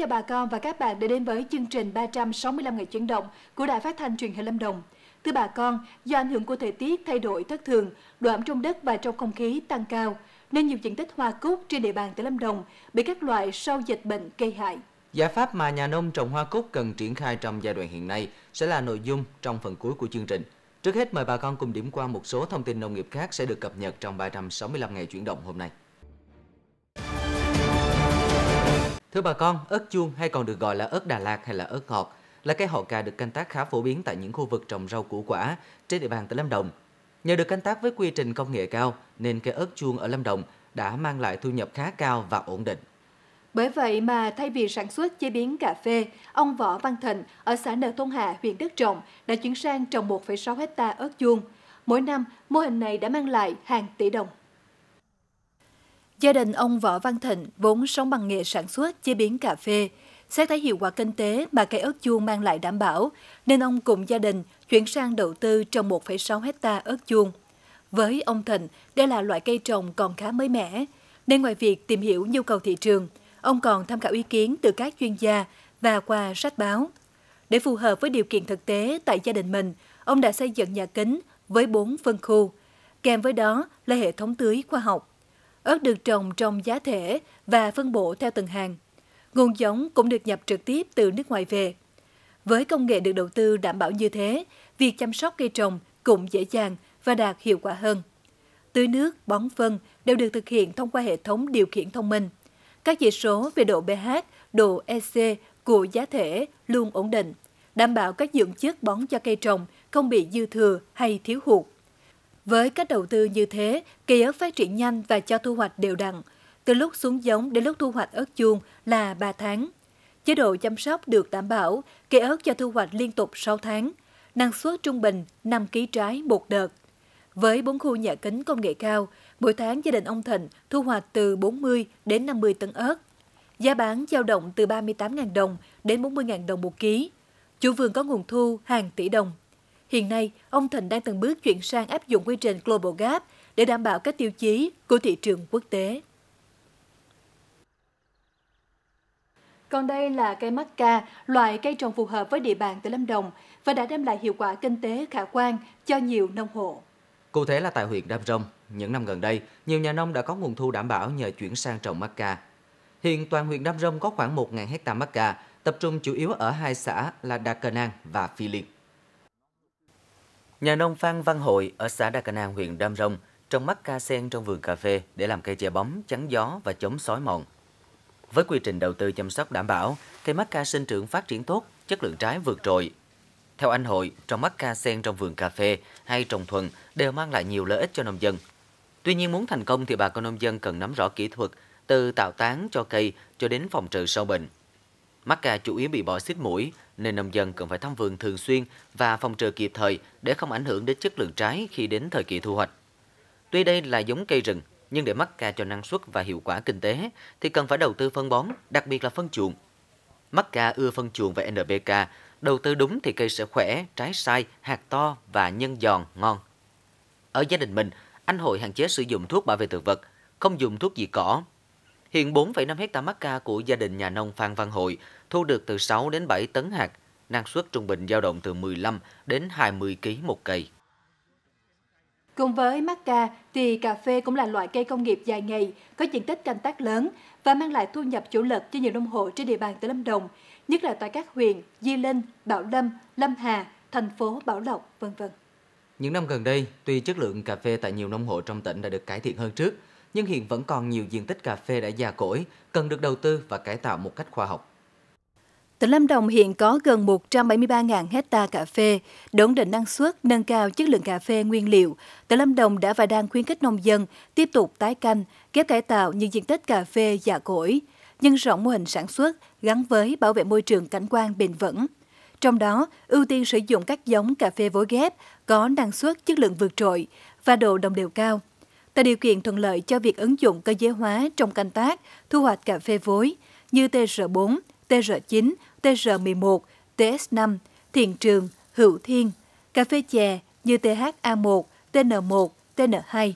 chào bà con và các bạn đã đến với chương trình 365 ngày chuyển động của Đài Phát thanh Truyền hình Lâm Đồng. Thưa bà con, do ảnh hưởng của thời tiết thay đổi thất thường, độ ẩm trong đất và trong không khí tăng cao, nên nhiều diện tích hoa cúc trên địa bàn tỉnh Lâm Đồng bị các loại sâu dịch bệnh gây hại. Giải pháp mà nhà nông trồng hoa cúc cần triển khai trong giai đoạn hiện nay sẽ là nội dung trong phần cuối của chương trình. Trước hết mời bà con cùng điểm qua một số thông tin nông nghiệp khác sẽ được cập nhật trong 365 ngày chuyển động hôm nay. Thưa bà con, ớt chuông hay còn được gọi là ớt Đà Lạt hay là ớt ngọt là cây họ cà được canh tác khá phổ biến tại những khu vực trồng rau củ quả trên địa bàn tỉnh Lâm Đồng. Nhờ được canh tác với quy trình công nghệ cao nên cây ớt chuông ở Lâm Đồng đã mang lại thu nhập khá cao và ổn định. Bởi vậy mà thay vì sản xuất chế biến cà phê, ông Võ Văn Thịnh ở xã Nờ Thôn Hạ, huyện Đức Trọng đã chuyển sang trồng 1,6 hecta ớt chuông. Mỗi năm, mô hình này đã mang lại hàng tỷ đồng. Gia đình ông Võ Văn Thịnh vốn sống bằng nghề sản xuất, chế biến cà phê. Xét thấy hiệu quả kinh tế mà cây ớt chuông mang lại đảm bảo, nên ông cùng gia đình chuyển sang đầu tư trồng 1,6 hecta ớt chuông. Với ông Thịnh, đây là loại cây trồng còn khá mới mẻ, nên ngoài việc tìm hiểu nhu cầu thị trường, ông còn tham khảo ý kiến từ các chuyên gia và qua sách báo. Để phù hợp với điều kiện thực tế tại gia đình mình, ông đã xây dựng nhà kính với 4 phân khu, kèm với đó là hệ thống tưới khoa học ớt được trồng trong giá thể và phân bổ theo từng hàng. Nguồn giống cũng được nhập trực tiếp từ nước ngoài về. Với công nghệ được đầu tư đảm bảo như thế, việc chăm sóc cây trồng cũng dễ dàng và đạt hiệu quả hơn. Tưới nước, bón phân đều được thực hiện thông qua hệ thống điều khiển thông minh. Các chỉ số về độ pH, độ EC của giá thể luôn ổn định, đảm bảo các dưỡng chất bón cho cây trồng không bị dư thừa hay thiếu hụt. Với các đầu tư như thế, cây ớt phát triển nhanh và cho thu hoạch đều đặn. Từ lúc xuống giống đến lúc thu hoạch ớt chuông là 3 tháng. Chế độ chăm sóc được đảm bảo, cây ớt cho thu hoạch liên tục 6 tháng, năng suất trung bình 5 kg trái một đợt. Với bốn khu nhà kính công nghệ cao, mỗi tháng gia đình ông Thịnh thu hoạch từ 40 đến 50 tấn ớt. Giá bán dao động từ 38.000 đồng đến 40.000 đồng một ký. Chủ vườn có nguồn thu hàng tỷ đồng Hiện nay, ông Thịnh đang từng bước chuyển sang áp dụng quy trình Global Gap để đảm bảo các tiêu chí của thị trường quốc tế. Còn đây là cây mắc ca, loại cây trồng phù hợp với địa bàn tỉnh Lâm Đồng và đã đem lại hiệu quả kinh tế khả quan cho nhiều nông hộ. Cụ thể là tại huyện Đam Rông, những năm gần đây, nhiều nhà nông đã có nguồn thu đảm bảo nhờ chuyển sang trồng mắc ca. Hiện toàn huyện Đam Rông có khoảng 1.000 hecta mắc ca, tập trung chủ yếu ở hai xã là Đà Cờ Nang và Phi Liên. Nhà nông Phan Văn Hội ở xã Đa Cà Nang, huyện Đam Rông trồng mắc ca sen trong vườn cà phê để làm cây chè bóng, chắn gió và chống sói mòn. Với quy trình đầu tư chăm sóc đảm bảo, cây mắc ca sinh trưởng phát triển tốt, chất lượng trái vượt trội. Theo anh Hội, trồng mắc ca sen trong vườn cà phê hay trồng thuần đều mang lại nhiều lợi ích cho nông dân. Tuy nhiên muốn thành công thì bà con nông dân cần nắm rõ kỹ thuật từ tạo tán cho cây cho đến phòng trừ sâu bệnh. Mắc ca chủ yếu bị bọ xít mũi, nên nông dân cần phải thăm vườn thường xuyên và phòng trừ kịp thời để không ảnh hưởng đến chất lượng trái khi đến thời kỳ thu hoạch. Tuy đây là giống cây rừng, nhưng để mắc ca cho năng suất và hiệu quả kinh tế thì cần phải đầu tư phân bón, đặc biệt là phân chuồng. Mắc ca ưa phân chuồng và NPK, đầu tư đúng thì cây sẽ khỏe, trái sai, hạt to và nhân giòn, ngon. Ở gia đình mình, anh Hội hạn chế sử dụng thuốc bảo vệ thực vật, không dùng thuốc gì cỏ Hiện 4,5 hecta mắc ca của gia đình nhà nông Phan Văn Hội thu được từ 6 đến 7 tấn hạt, năng suất trung bình dao động từ 15 đến 20 kg một cây. Cùng với mắc ca thì cà phê cũng là loại cây công nghiệp dài ngày, có diện tích canh tác lớn và mang lại thu nhập chủ lực cho nhiều nông hộ trên địa bàn tỉnh Lâm Đồng, nhất là tại các huyện Di Linh, Bảo Lâm, Lâm Hà, thành phố Bảo Lộc, vân vân. Những năm gần đây, tuy chất lượng cà phê tại nhiều nông hộ trong tỉnh đã được cải thiện hơn trước, nhưng hiện vẫn còn nhiều diện tích cà phê đã già cỗi, cần được đầu tư và cải tạo một cách khoa học. Tỉnh Lâm Đồng hiện có gần 173.000 hecta cà phê. Để định năng suất, nâng cao chất lượng cà phê nguyên liệu, tỉnh Lâm Đồng đã và đang khuyến khích nông dân tiếp tục tái canh, ghép cải tạo những diện tích cà phê già cỗi, nhân rộng mô hình sản xuất gắn với bảo vệ môi trường cảnh quan bền vững. Trong đó, ưu tiên sử dụng các giống cà phê vối ghép có năng suất chất lượng vượt trội và độ đồng đều cao, là điều kiện thuận lợi cho việc ứng dụng cơ giới hóa trong canh tác, thu hoạch cà phê vối như TR4, TR9, TR11, TS5, Thiền Trường, Hữu Thiên, cà phê chè như THA1, TN1, TN2.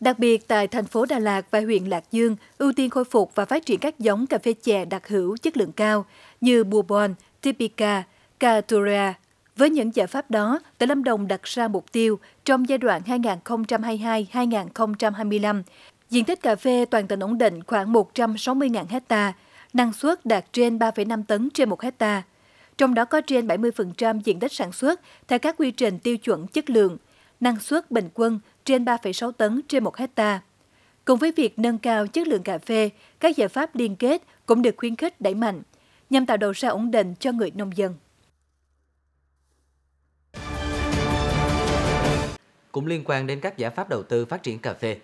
Đặc biệt tại thành phố Đà Lạt và huyện Lạc Dương, ưu tiên khôi phục và phát triển các giống cà phê chè đặc hữu chất lượng cao như Bourbon, Typica, Caturra. Với những giải pháp đó, tỉnh Lâm Đồng đặt ra mục tiêu trong giai đoạn 2022-2025, diện tích cà phê toàn tỉnh ổn định khoảng 160.000 hecta, năng suất đạt trên 3,5 tấn trên 1 hecta. Trong đó có trên 70% diện tích sản xuất theo các quy trình tiêu chuẩn chất lượng, năng suất bình quân trên 3,6 tấn trên 1 hecta. Cùng với việc nâng cao chất lượng cà phê, các giải pháp liên kết cũng được khuyến khích đẩy mạnh, nhằm tạo đầu ra ổn định cho người nông dân. cũng liên quan đến các giải pháp đầu tư phát triển cà phê.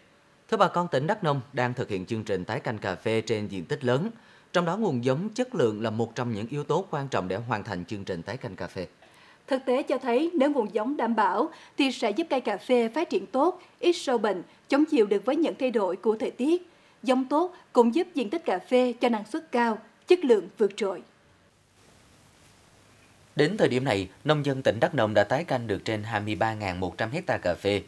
Thưa bà con, tỉnh Đắk Nông đang thực hiện chương trình tái canh cà phê trên diện tích lớn, trong đó nguồn giống chất lượng là một trong những yếu tố quan trọng để hoàn thành chương trình tái canh cà phê. Thực tế cho thấy nếu nguồn giống đảm bảo thì sẽ giúp cây cà phê phát triển tốt, ít sâu bệnh, chống chịu được với những thay đổi của thời tiết. Giống tốt cũng giúp diện tích cà phê cho năng suất cao, chất lượng vượt trội. Đến thời điểm này, nông dân tỉnh Đắk Nông đã tái canh được trên 23.100 hecta cà phê.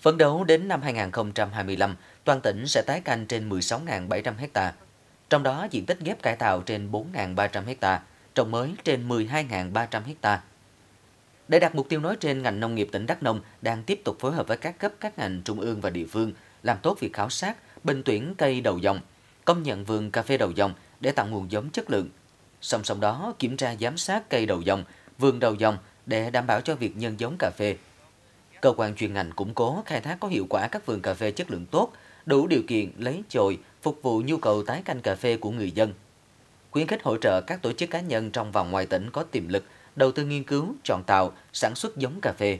Phấn đấu đến năm 2025, toàn tỉnh sẽ tái canh trên 16.700 hecta. Trong đó, diện tích ghép cải tạo trên 4.300 hecta, trồng mới trên 12.300 hecta. Để đạt mục tiêu nói trên, ngành nông nghiệp tỉnh Đắk Nông đang tiếp tục phối hợp với các cấp các ngành trung ương và địa phương làm tốt việc khảo sát, bình tuyển cây đầu dòng, công nhận vườn cà phê đầu dòng để tạo nguồn giống chất lượng, Song song đó kiểm tra giám sát cây đầu dòng, vườn đầu dòng để đảm bảo cho việc nhân giống cà phê. Cơ quan chuyên ngành củng cố khai thác có hiệu quả các vườn cà phê chất lượng tốt, đủ điều kiện lấy chồi phục vụ nhu cầu tái canh cà phê của người dân. Khuyến khích hỗ trợ các tổ chức cá nhân trong và ngoài tỉnh có tiềm lực đầu tư nghiên cứu, chọn tạo, sản xuất giống cà phê.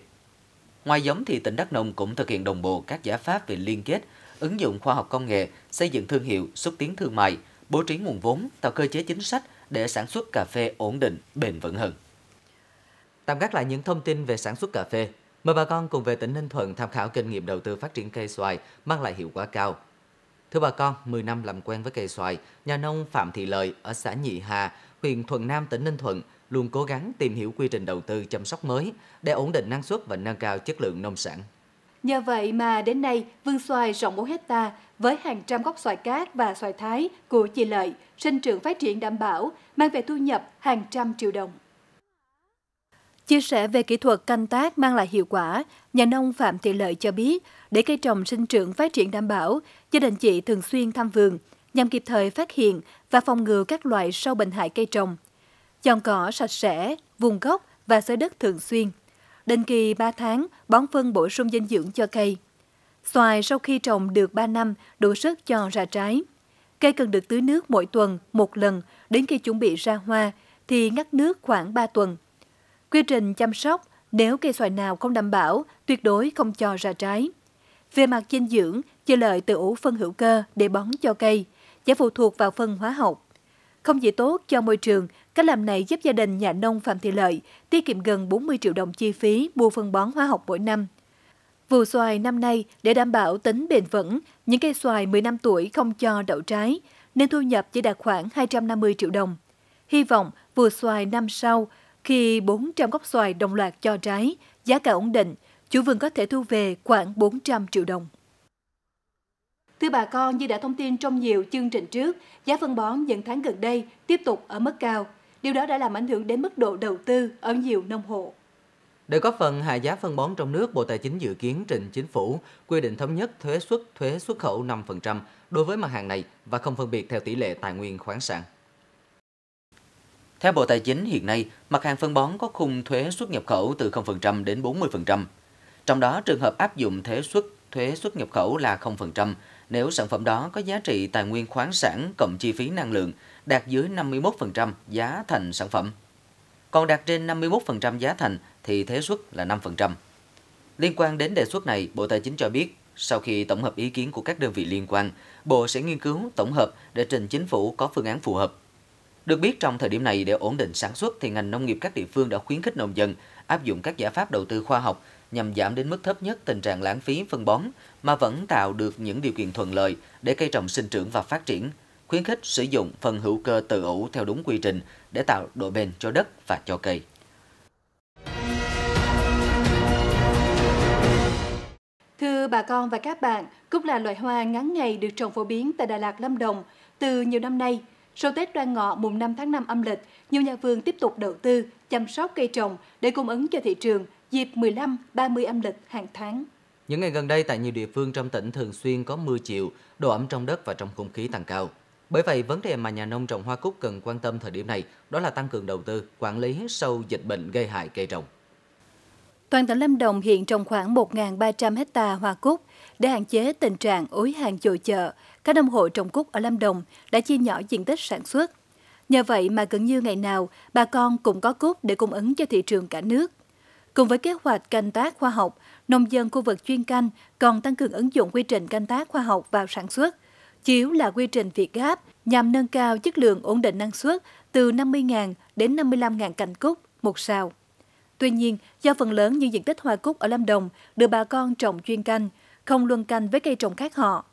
Ngoài giống thì tỉnh Đắk Nông cũng thực hiện đồng bộ các giải pháp về liên kết, ứng dụng khoa học công nghệ, xây dựng thương hiệu, xúc tiến thương mại, bố trí nguồn vốn, tạo cơ chế chính sách để sản xuất cà phê ổn định, bền vững hơn. Tạm gác lại những thông tin về sản xuất cà phê. Mời bà con cùng về tỉnh Ninh Thuận tham khảo kinh nghiệm đầu tư phát triển cây xoài mang lại hiệu quả cao. Thưa bà con, 10 năm làm quen với cây xoài, nhà nông Phạm Thị Lợi ở xã Nhị Hà, huyện Thuận Nam, tỉnh Ninh Thuận luôn cố gắng tìm hiểu quy trình đầu tư chăm sóc mới để ổn định năng suất và nâng cao chất lượng nông sản. Nhờ vậy mà đến nay, vườn xoài rộng 4 hecta với hàng trăm gốc xoài cát và xoài thái của chị Lợi sinh trưởng phát triển đảm bảo, mang về thu nhập hàng trăm triệu đồng. Chia sẻ về kỹ thuật canh tác mang lại hiệu quả, nhà nông Phạm Thị Lợi cho biết, để cây trồng sinh trưởng phát triển đảm bảo, gia đình chị thường xuyên thăm vườn, nhằm kịp thời phát hiện và phòng ngừa các loại sâu bệnh hại cây trồng. Chọn cỏ sạch sẽ, vùng gốc và xới đất thường xuyên. Định kỳ 3 tháng, bón phân bổ sung dinh dưỡng cho cây. Xoài sau khi trồng được 3 năm, đủ sức cho ra trái. Cây cần được tưới nước mỗi tuần, một lần, đến khi chuẩn bị ra hoa, thì ngắt nước khoảng 3 tuần. Quy trình chăm sóc, nếu cây xoài nào không đảm bảo, tuyệt đối không cho ra trái. Về mặt dinh dưỡng, chia lợi từ ủ phân hữu cơ để bón cho cây, chỉ phụ thuộc vào phân hóa học. Không chỉ tốt cho môi trường, cách làm này giúp gia đình nhà nông Phạm Thị Lợi tiết kiệm gần 40 triệu đồng chi phí mua phân bón hóa học mỗi năm. Vụ xoài năm nay, để đảm bảo tính bền vững, những cây xoài năm tuổi không cho đậu trái, nên thu nhập chỉ đạt khoảng 250 triệu đồng. Hy vọng vụ xoài năm sau, khi 400 gốc xoài đồng loạt cho trái, giá cả ổn định, chủ vườn có thể thu về khoảng 400 triệu đồng. Thưa bà con, như đã thông tin trong nhiều chương trình trước, giá phân bón những tháng gần đây tiếp tục ở mức cao. Điều đó đã làm ảnh hưởng đến mức độ đầu tư ở nhiều nông hộ. Để có phần hạ giá phân bón trong nước, Bộ Tài chính dự kiến trình chính phủ quy định thống nhất thuế xuất thuế xuất khẩu 5% đối với mặt hàng này và không phân biệt theo tỷ lệ tài nguyên khoáng sản. Theo Bộ Tài chính hiện nay, mặt hàng phân bón có khung thuế xuất nhập khẩu từ 0% đến 40%. Trong đó, trường hợp áp dụng thuế xuất thuế xuất nhập khẩu là 0%, nếu sản phẩm đó có giá trị tài nguyên khoáng sản cộng chi phí năng lượng đạt dưới 51% giá thành sản phẩm. Còn đạt trên 51% giá thành thì thuế suất là 5%. Liên quan đến đề xuất này, Bộ Tài chính cho biết sau khi tổng hợp ý kiến của các đơn vị liên quan, Bộ sẽ nghiên cứu tổng hợp để trình chính phủ có phương án phù hợp. Được biết trong thời điểm này để ổn định sản xuất thì ngành nông nghiệp các địa phương đã khuyến khích nông dân áp dụng các giải pháp đầu tư khoa học nhằm giảm đến mức thấp nhất tình trạng lãng phí phân bón mà vẫn tạo được những điều kiện thuận lợi để cây trồng sinh trưởng và phát triển, khuyến khích sử dụng phân hữu cơ tự ủ theo đúng quy trình để tạo độ bền cho đất và cho cây. Thưa bà con và các bạn, cúc là loại hoa ngắn ngày được trồng phổ biến tại Đà Lạt, Lâm Đồng từ nhiều năm nay. Sau Tết Đoan Ngọ mùng 5 tháng 5 âm lịch, nhiều nhà vườn tiếp tục đầu tư, chăm sóc cây trồng để cung ứng cho thị trường dịp 15, 30 âm lịch hàng tháng. Những ngày gần đây tại nhiều địa phương trong tỉnh thường xuyên có mưa chịu, độ ẩm trong đất và trong không khí tăng cao. Bởi vậy, vấn đề mà nhà nông trồng hoa cúc cần quan tâm thời điểm này đó là tăng cường đầu tư, quản lý sâu dịch bệnh gây hại cây trồng. Toàn tỉnh Lâm Đồng hiện trồng khoảng 1.300 hecta hoa cúc. Để hạn chế tình trạng ối hàng dội chợ, các nông hộ trồng cúc ở Lâm Đồng đã chia nhỏ diện tích sản xuất. Nhờ vậy mà gần như ngày nào, bà con cũng có cúc để cung ứng cho thị trường cả nước. Cùng với kế hoạch canh tác khoa học, nông dân khu vực chuyên canh còn tăng cường ứng dụng quy trình canh tác khoa học vào sản xuất. Chiếu là quy trình Việt Gáp nhằm nâng cao chất lượng ổn định năng suất từ 50.000 đến 55.000 cành cúc một sào. Tuy nhiên, do phần lớn những diện tích hoa cúc ở Lâm Đồng được bà con trồng chuyên canh, không luân canh với cây trồng khác họ.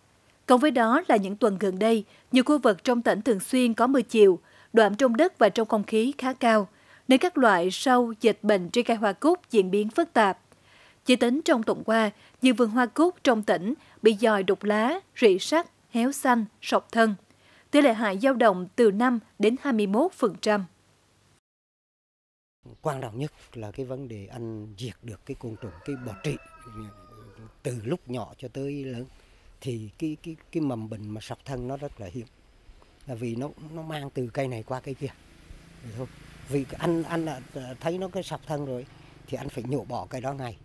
Cộng với đó là những tuần gần đây, nhiều khu vực trong tỉnh thường xuyên có mưa chiều, độ ẩm trong đất và trong không khí khá cao – nên các loại sâu, dịch bệnh trên cây hoa cúc diễn biến phức tạp. Chỉ tính trong tuần qua, nhiều vườn hoa cúc trong tỉnh bị dòi đục lá, rỉ sắt, héo xanh, sọc thân. Tỷ lệ hại dao động từ 5 đến 21%. Quan trọng nhất là cái vấn đề anh diệt được cái côn trùng, cái bọ trị từ lúc nhỏ cho tới lớn thì cái cái cái mầm bệnh mà sọc thân nó rất là hiếm là vì nó nó mang từ cây này qua cây kia vậy thôi vì anh anh đã ờ, thấy nó cái sọc thân rồi thì anh phải nhổ bỏ cái đó ngay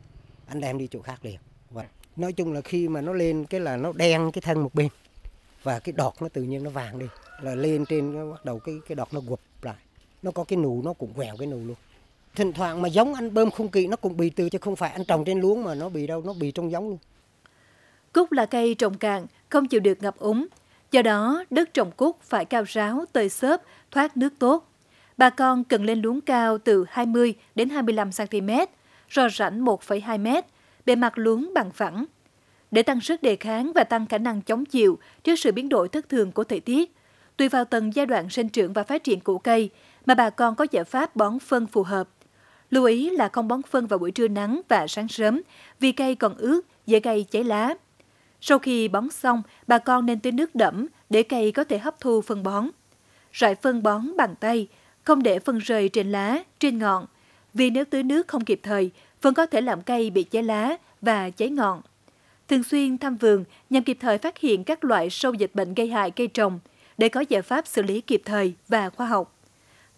anh đem đi chỗ khác liền và ừ. nói chung là khi mà nó lên cái là nó đen cái thân một bên và cái đọt nó tự nhiên nó vàng đi là lên trên nó bắt đầu cái cái đọt nó gục lại nó có cái nụ nó cũng quẹo cái nụ luôn thỉnh thoảng mà giống anh bơm không kỹ nó cũng bị từ chứ không phải anh trồng trên luống mà nó bị đâu nó bị trong giống luôn cúc là cây trồng cạn không chịu được ngập úng do đó đất trồng cúc phải cao ráo tơi xốp thoát nước tốt Bà con cần lên luống cao từ 20 đến 25 cm, rò rãnh 1,2 m, bề mặt luống bằng phẳng. Để tăng sức đề kháng và tăng khả năng chống chịu trước sự biến đổi thất thường của thời tiết, tùy vào từng giai đoạn sinh trưởng và phát triển của cây mà bà con có giải pháp bón phân phù hợp. Lưu ý là không bón phân vào buổi trưa nắng và sáng sớm vì cây còn ướt, dễ gây cháy lá. Sau khi bón xong, bà con nên tưới nước đẫm để cây có thể hấp thu phân bón. Rải phân bón bằng tay không để phân rời trên lá, trên ngọn, vì nếu tưới nước không kịp thời, vẫn có thể làm cây bị cháy lá và cháy ngọn. Thường xuyên thăm vườn nhằm kịp thời phát hiện các loại sâu dịch bệnh gây hại cây trồng để có giải pháp xử lý kịp thời và khoa học.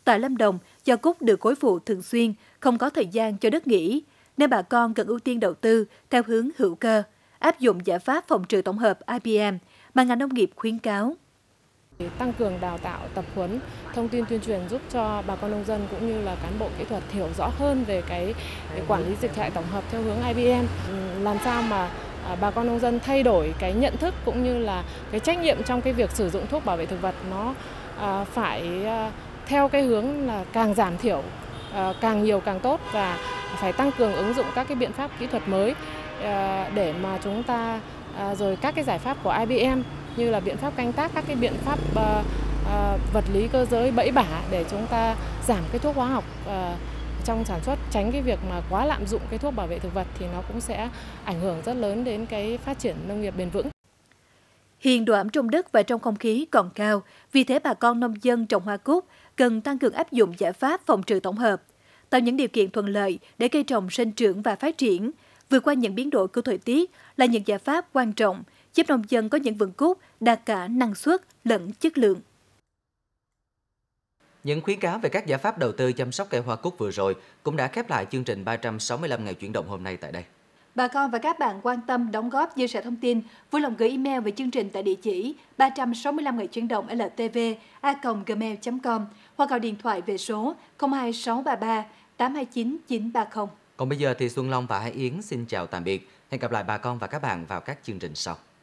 Tại Lâm Đồng, do cúc được cối vụ thường xuyên, không có thời gian cho đất nghỉ, nên bà con cần ưu tiên đầu tư theo hướng hữu cơ, áp dụng giải pháp phòng trừ tổng hợp IPM mà ngành nông nghiệp khuyến cáo. Tăng cường đào tạo, tập huấn, thông tin tuyên truyền giúp cho bà con nông dân cũng như là cán bộ kỹ thuật hiểu rõ hơn về cái quản lý dịch hại tổng hợp theo hướng IBM. Ừ, làm sao mà à, bà con nông dân thay đổi cái nhận thức cũng như là cái trách nhiệm trong cái việc sử dụng thuốc bảo vệ thực vật nó à, phải à, theo cái hướng là càng giảm thiểu càng nhiều càng tốt và phải tăng cường ứng dụng các cái biện pháp kỹ thuật mới để mà chúng ta rồi các cái giải pháp của IBM như là biện pháp canh tác các cái biện pháp uh, uh, vật lý cơ giới bẫy bả để chúng ta giảm cái thuốc hóa học uh, trong sản xuất tránh cái việc mà quá lạm dụng cái thuốc bảo vệ thực vật thì nó cũng sẽ ảnh hưởng rất lớn đến cái phát triển nông nghiệp bền vững. Hiện độ ẩm trong đất và trong không khí còn cao, vì thế bà con nông dân trồng hoa cúc cần tăng cường áp dụng giải pháp phòng trừ tổng hợp, tạo những điều kiện thuận lợi để cây trồng sinh trưởng và phát triển, vượt qua những biến đổi của thời tiết là những giải pháp quan trọng giúp nông dân có những vườn cúc đạt cả năng suất lẫn chất lượng. Những khuyến cáo về các giải pháp đầu tư chăm sóc cây hoa cúc vừa rồi cũng đã khép lại chương trình 365 ngày chuyển động hôm nay tại đây. Bà con và các bạn quan tâm đóng góp chia sẻ thông tin, vui lòng gửi email về chương trình tại địa chỉ 365 ngày chuyển động ltv a gmail.com hoặc gọi điện thoại về số 02633 829 930. Còn bây giờ thì Xuân Long và Hải Yến xin chào tạm biệt. Hẹn gặp lại bà con và các bạn vào các chương trình sau.